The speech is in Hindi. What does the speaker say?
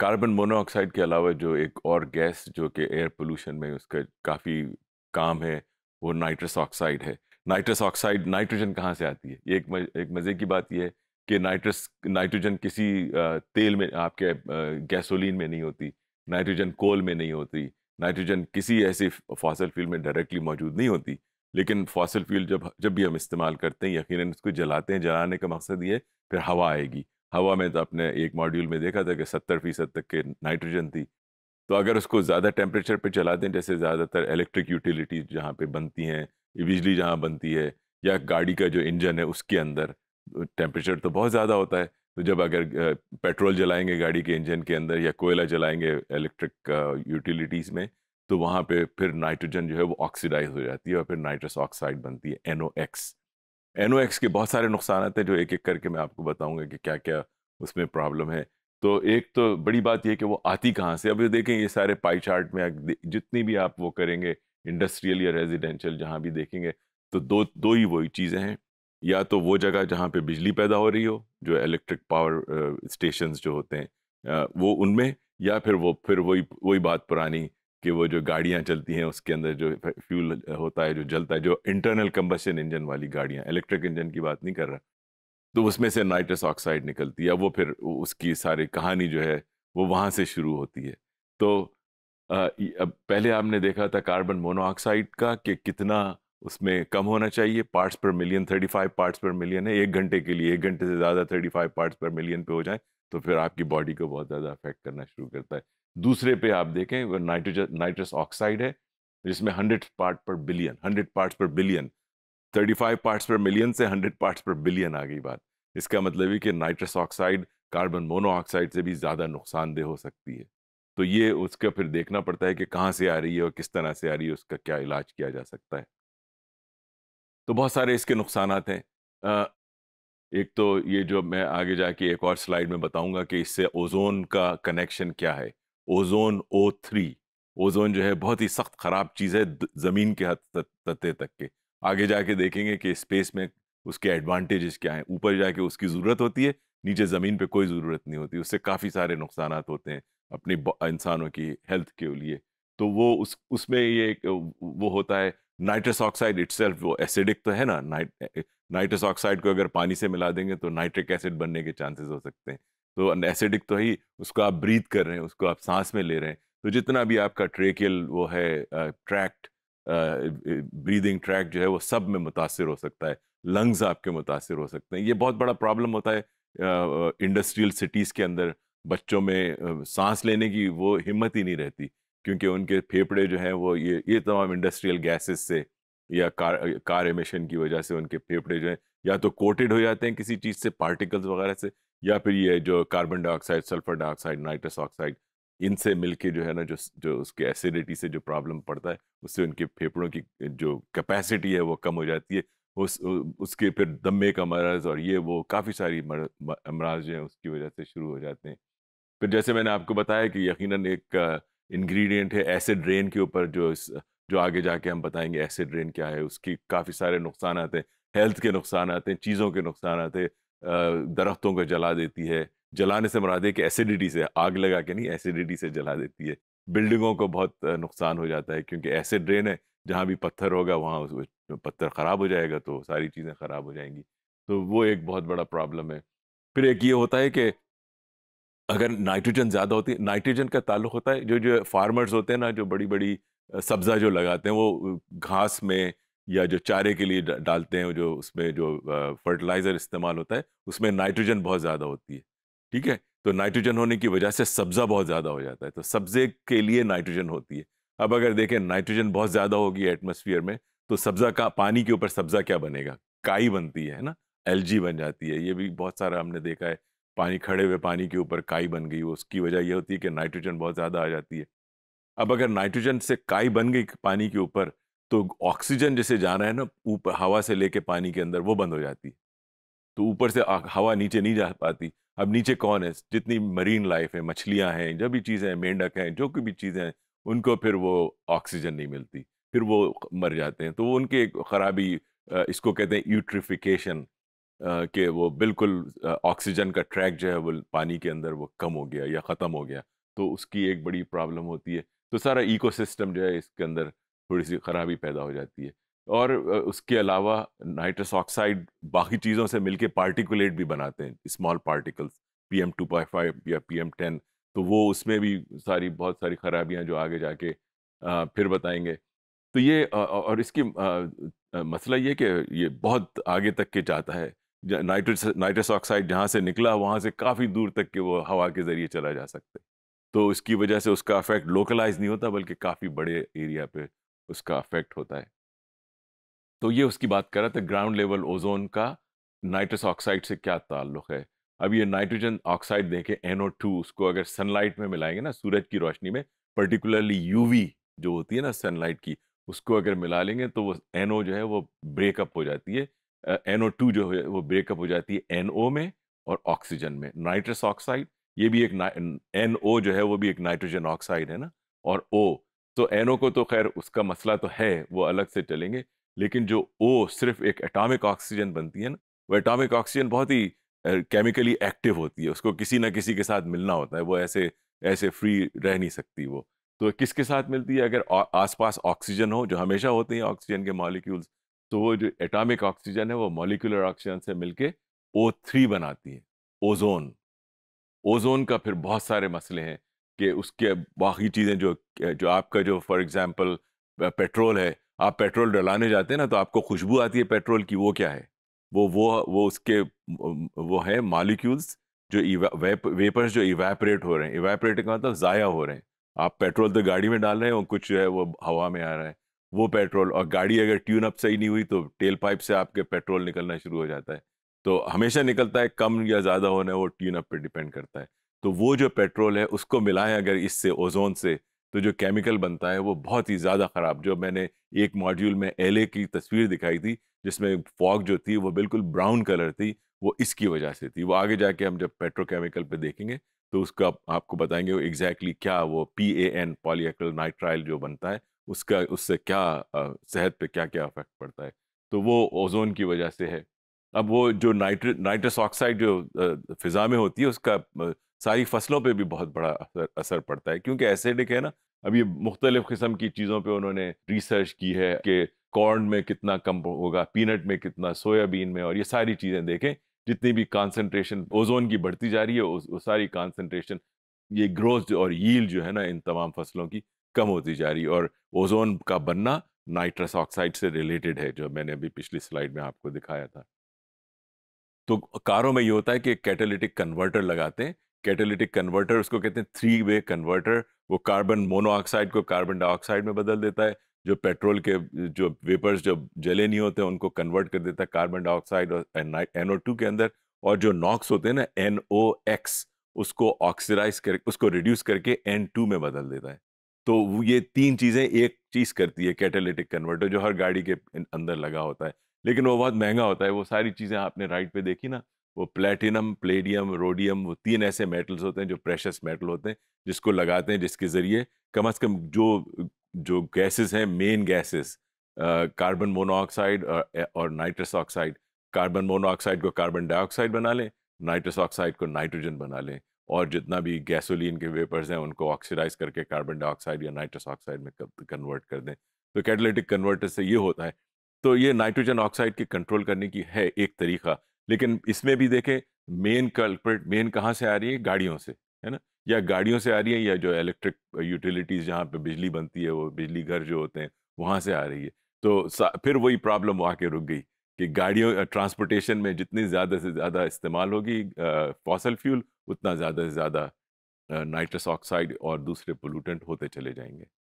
कार्बन मोनोऑक्साइड के अलावा जो एक और गैस जो कि एयर पोल्यूशन में उसका काफ़ी काम है वो नाइट्रस ऑक्साइड है नाइट्रस ऑक्साइड नाइट्रोजन कहाँ से आती है ये एक एक मज़े की बात यह है कि नाइट्रस नाइट्रोजन किसी तेल में आपके गैसोलीन में नहीं होती नाइट्रोजन कोल में नहीं होती नाइट्रोजन किसी ऐसे फॉसल फील्ड में डायरेक्टली मौजूद नहीं होती लेकिन फॉसल फील्ड जब जब भी हम इस्तेमाल करते हैं यकीन उसको जलाते हैं जलाने का मकसद ये फिर हवा आएगी हवा में तो आपने एक मॉड्यूल में देखा था कि सत्तर फीसद तक के नाइट्रोजन थी तो अगर उसको ज़्यादा टेम्परेचर पे चला दें जैसे ज़्यादातर इलेक्ट्रिक यूटिलिटीज जहाँ पे बनती हैं बिजली जहाँ बनती है या गाड़ी का जो इंजन है उसके अंदर टेम्परेचर तो, तो बहुत ज़्यादा होता है तो जब अगर पेट्रोल जलाएंगे गाड़ी के इंजन के अंदर या कोयला जलाएंगे इलेक्ट्रिक यूटिलिटीज़ में तो वहाँ पे फिर नाइट्रोजन जो है वो ऑक्सीडाइज हो जाती है और फिर नाइट्रस ऑक्साइड बनती है एन एनओ एक्स के बहुत सारे नुकसान हैं जो एक एक करके मैं आपको बताऊंगा कि क्या क्या उसमें प्रॉब्लम है तो एक तो बड़ी बात यह कि वो आती कहाँ से अब ये तो देखें ये सारे पाई चार्ट में जितनी भी आप वो करेंगे इंडस्ट्रियल या रेजिडेंशियल जहाँ भी देखेंगे तो दो दो ही वही चीज़ें हैं या तो वो जगह जहाँ पे बिजली पैदा हो रही हो जो इलेक्ट्रिक पावर स्टेशंस जो होते हैं वो उनमें या फिर वो फिर वही वही बात पुरानी कि वो जो गाड़ियाँ चलती हैं उसके अंदर जो फ्यूल होता है जो जलता है जो इंटरनल कम्बशन इंजन वाली गाड़ियाँ इलेक्ट्रिक इंजन की बात नहीं कर रहा तो उसमें से नाइट्रस ऑक्साइड निकलती है वो फिर उसकी सारी कहानी जो है वो वहाँ से शुरू होती है तो अब पहले आपने देखा था कार्बन मोनोऑक्साइड का कि कितना उसमें कम होना चाहिए parts per million thirty five parts per million है एक घंटे के लिए एक घंटे से ज़्यादा thirty five parts per million पे हो जाए तो फिर आपकी बॉडी को बहुत ज़्यादा अफेक्ट करना शुरू करता है दूसरे पे आप देखें वह नाइट्रोजन नाइट्रस ऑक्साइड है जिसमें hundred part per billion hundred parts per billion thirty five parts per million से हंड्रेड पार्ट्स पर बिलियन आ गई बात इसका मतलब है कि नाइट्रस ऑक्साइड कार्बन मोनोऑक्साइड से भी ज़्यादा नुकसानदेह हो सकती है तो ये उसका फिर देखना पड़ता है कि कहाँ से आ रही है और किस तरह से आ रही है उसका क्या इलाज किया जा सकता है तो बहुत सारे इसके नुकसान हैं एक तो ये जो मैं आगे जाके एक और स्लाइड में बताऊंगा कि इससे ओजोन का कनेक्शन क्या है ओजोन ओ थ्री ओजोन जो है बहुत ही सख्त ख़राब चीज़ है ज़मीन के तत्ते तक के आगे जाके देखेंगे कि स्पेस में उसके एडवांटेजेस क्या हैं ऊपर जाके उसकी ज़रूरत होती है नीचे ज़मीन पे कोई ज़रूरत नहीं होती उससे काफ़ी सारे नुकसान होते हैं अपनी इंसानों की हेल्थ के लिए तो वो उस उसमें ये वो होता है नाइट्रस ऑक्साइड इट्सल्फ वो एसिडिक तो है ना नाइट नाइट्रस ऑक्साइड को अगर पानी से मिला देंगे तो नाइट्रिक एसिड बनने के चांसेस हो सकते हैं तो एसिडिक तो ही उसको आप ब्रीथ कर रहे हैं उसको आप सांस में ले रहे हैं तो जितना भी आपका ट्रेकियल वो है ट्रैक्ट ब्रीदिंग ट्रैक जो है वो सब में मुतासर हो सकता है लंग्स आपके मुतासर हो सकते हैं ये बहुत बड़ा प्रॉब्लम होता है इंडस्ट्रियल सिटीज़ के अंदर बच्चों में सांस लेने की वो हिम्मत ही नहीं रहती क्योंकि उनके फेफड़े जो हैं वो ये ये तमाम इंडस्ट्रियल गैसेस से या कार कार एमिशन की वजह से उनके फेफड़े जो हैं या तो कोटेड हो जाते हैं किसी चीज़ से पार्टिकल्स वगैरह से या फिर ये जो carbon dioxide sulphur dioxide nitrous oxide इनसे मिलके जो है ना जो जो उसके एसिडिटी से जो प्रॉब्लम पड़ता है उससे उनके फेफड़ों की जो कैपेसिटी है वो कम हो जाती है उस उसके फिर दमे का मरज़ और ये वो काफ़ी सारी अमराज जो हैं उसकी वजह से शुरू हो जाते हैं फिर जैसे मैंने आपको बताया कि यकीनन एक इंग्रेडिएंट है एसिड रेन के ऊपर जो जो आगे जाके हम बताएंगे एसिड रेन क्या है उसकी काफ़ी सारे नुकसान आते हैं हेल्थ के नुकसान आते हैं चीज़ों के नुकसान आते दरख्तों को जला देती है जलाने से मरा देखिए कि एसिडिटी से आग लगा के नहीं एसिडिटी से जला देती है बिल्डिंगों को बहुत नुकसान हो जाता है क्योंकि एसिड ड्रेन है जहाँ भी पत्थर होगा वहाँ पत्थर ख़राब हो जाएगा तो सारी चीज़ें ख़राब हो जाएंगी तो वो एक बहुत बड़ा प्रॉब्लम है फिर एक ये होता है कि अगर नाइट्रोजन ज़्यादा होती है नाइट्रोजन का ताल्लुक होता है जो जो फार्मर्स होते हैं ना जो बड़ी बड़ी सब्ज़ा जो लगाते हैं वो घास में या जो चारे के लिए डालते हैं जो उसमें जो फर्टिलाइज़र इस्तेमाल होता है उसमें नाइट्रोजन बहुत ज़्यादा होती है ठीक है तो नाइट्रोजन होने की वजह से सब्ज़ा बहुत ज़्यादा हो जाता है तो सब्ज़े के लिए नाइट्रोजन होती है अब अगर देखें नाइट्रोजन बहुत ज़्यादा होगी एटमोसफियर में तो सब्ज़ा का पानी के ऊपर सब्ज़ा क्या बनेगा काई बनती है ना एल बन जाती है ये भी बहुत सारा हमने देखा है पानी खड़े हुए पानी के ऊपर काई बन गई उसकी वजह यह होती है कि नाइट्रोजन बहुत ज़्यादा आ जाती है अब अगर नाइट्रोजन से काई बन गई पानी के ऊपर तो ऑक्सीजन जैसे जा रहा है ना ऊपर हवा से लेके पानी के अंदर वो बंद हो जाती तो ऊपर से हवा नीचे नहीं जा पाती अब नीचे कौन है जितनी मरीन लाइफ है मछलियाँ हैं जो भी चीज़ें हैं मेंढक हैं जो भी चीज़ें हैं उनको फिर वो ऑक्सीजन नहीं मिलती फिर वो मर जाते हैं तो वो उनकी एक ख़राबी इसको कहते हैं यूट्रिफिकेशन के वो बिल्कुल ऑक्सीजन का ट्रैक जो है वो पानी के अंदर वो कम हो गया या ख़त्म हो गया तो उसकी एक बड़ी प्रॉब्लम होती है तो सारा इकोसिस्टम जो है इसके अंदर थोड़ी सी खराबी पैदा हो जाती है और उसके अलावा नाइट्रस ऑक्साइड बाकी चीज़ों से मिलके पार्टिकुलेट भी बनाते हैं small particles P M two five या पी एम टेन तो वो उसमें भी सारी बहुत सारी खराबियाँ जो आगे जाके आ, फिर बताएंगे तो ये और इसकी आ, मसला ये कि ये बहुत आगे तक के जाता है नाइट्रस नाइट्रस ऑक्साइड जहाँ से निकला वहाँ से काफ़ी दूर तक के वो हवा के ज़रिए चला जा सकता है तो इसकी वजह से उसका अफेक्ट लोकलाइज नहीं होता बल्कि काफ़ी बड़े एरिया पे उसका अफेक्ट होता है तो ये उसकी बात कर रहा था ग्राउंड लेवल ओजोन का नाइट्रस ऑक्साइड से क्या ताल्लुक है अब ये नाइट्रोजन ऑक्साइड देखें एनओ टू उसको अगर सनलाइट में मिलाएंगे ना सूरज की रोशनी में पर्टिकुलरली यूवी जो होती है ना सनलाइट की उसको अगर मिला लेंगे तो वो एनओ जो है वो ब्रेकअप हो जाती है एनओ टू जो है वो ब्रेकअप हो जाती है एनओ में और ऑक्सीजन में नाइट्रस ऑक्साइड ये भी एक एन ओ जो है वो भी एक नाइट्रोजन ऑक्साइड है ना और ओ तो एन ओ को तो खैर उसका मसला तो है वो अलग से चलेंगे लेकिन जो ओ सिर्फ एक एटॉमिक ऑक्सीजन बनती है ना वो एटॉमिक ऑक्सीजन बहुत ही केमिकली एक्टिव होती है उसको किसी ना किसी के साथ मिलना होता है वो ऐसे ऐसे फ्री रह नहीं सकती वो तो किसके साथ मिलती है अगर आसपास ऑक्सीजन हो जो हमेशा होते हैं ऑक्सीजन के मॉलिक्यूल्स तो वो जो एटॉमिक ऑक्सीजन है वो मॉलिक्यूलर ऑक्सीजन से मिलके ओ थ्री बनाती है ओजोन ओजोन का फिर बहुत सारे मसले हैं कि उसके बाकी चीज़ें जो जो आपका जो फॉर एग्ज़ाम्पल पेट्रोल है आप पेट्रोल डलाने जाते हैं ना तो आपको खुशबू आती है पेट्रोल की वो क्या है वो वो वो उसके वो है मालिक्यूल्स जो वेप, वेपर्स जो इवेपरेट हो रहे हैं इवेपरेट का मतलब ज़ाया हो रहे हैं आप पेट्रोल तो गाड़ी में डाल रहे हैं और कुछ जो है वो हवा में आ रहा है वो पेट्रोल और गाड़ी अगर ट्यून अप सही नहीं हुई तो टेल पाइप से आपके पेट्रोल निकलना शुरू हो जाता है तो हमेशा निकलता है कम या ज़्यादा होना वो ट्यून अप पर डिपेंड करता है तो वो जो पेट्रोल है उसको मिलाएं अगर इससे ओजोन से तो जो केमिकल बनता है वो बहुत ही ज़्यादा ख़राब जो मैंने एक मॉड्यूल में एल की तस्वीर दिखाई थी जिसमें फॉग जो थी वो बिल्कुल ब्राउन कलर थी वो इसकी वजह से थी वो आगे जाके हम जब पेट्रोकेमिकल पे देखेंगे तो उसका आप, आपको बताएंगे वो एग्जैक्टली क्या वो पी ए एन पॉलीकल नाइट्राइल जो बनता है उसका उससे क्या सेहत पे क्या क्या अफेक्ट पड़ता है तो वो ओजोन की वजह से है अब वो जो नाइट्र नाइट्रस ऑक्साइड जो फिज़ा में होती है उसका सारी फसलों पे भी बहुत बड़ा असर असर पड़ता है क्योंकि एसिडिक है ना अब ये मुख्तलिफ किस्म की चीज़ों पे उन्होंने रिसर्च की है कि कॉर्न में कितना कम होगा पीनट में कितना सोयाबीन में और ये सारी चीज़ें देखें जितनी भी कॉन्सेंट्रेशन ओजोन की बढ़ती जा रही है उस, उस सारी कॉन्सेंट्रेशन ये ग्रोथ और यील जो है ना इन तमाम फसलों की कम होती जा रही है और ओजोन का बनना नाइट्रस ऑक्साइड से रिलेटेड है जो मैंने अभी पिछली स्लाइड में आपको दिखाया था तो कारों में ये होता है कि कैटेलिटिक कन्वर्टर लगाते हैं कैटेलिटिक कन्वर्टर उसको कहते हैं थ्री वे कन्वर्टर वो कार्बन मोनोऑक्साइड को कार्बन डाइऑक्साइड में बदल देता है जो पेट्रोल के जो वेपर्स जो जले नहीं होते हैं उनको कन्वर्ट कर देता है कार्बन डाइऑक्साइड और एन ओ टू के अंदर और जो नॉक्स होते हैं ना एन ओ एक्स उसको ऑक्सीडाइज कर उसको रिड्यूस करके एन टू में बदल देता है तो ये तीन चीज़ें एक चीज़ करती है कैटेलिटिक कन्वर्टर जो हर गाड़ी के अंदर लगा होता है लेकिन वो बहुत महंगा होता है वो सारी चीज़ें आपने राइट पे देखी ना वो प्लेटिनम प्लेडियम रोडियम वो तीन ऐसे मेटल्स होते हैं जो प्रेशस मेटल होते हैं जिसको लगाते हैं जिसके ज़रिए कम अज़ कम जो जो गैसेस हैं मेन गैसेस कार्बन मोनोऑक्साइड और नाइट्रस ऑक्साइड कार्बन मोनोऑक्साइड को कार्बन डाइऑक्साइड बना लें नाइट्रस ऑक्साइड को नाइट्रोजन बना लें और जितना भी गैसोलिन के वेपर्स हैं उनको ऑक्सीडाइज करके कार्बन डाइऑक्साइड या नाइट्रस ऑक्साइड में कन्वर्ट कर दें तो कैटलिटिक कन्वर्टर से ये होता है तो ये नाइट्रोजन ऑक्साइड के कंट्रोल करने की है एक तरीका लेकिन इसमें भी देखें मेन कल्प्रेट मेन कहाँ से आ रही है गाड़ियों से है ना या गाड़ियों से आ रही है या जो इलेक्ट्रिक यूटिलिटीज़ जहाँ पे बिजली बनती है वो बिजली घर जो होते हैं वहाँ से आ रही है तो फिर वही प्रॉब्लम के रुक गई कि गाड़ियों ट्रांसपोर्टेशन में जितनी ज़्यादा से ज़्यादा इस्तेमाल होगी फॉसल फ्यूल उतना ज़्यादा से ज़्यादा नाइट्रस ऑक्साइड और दूसरे पोलूटेंट होते चले जाएंगे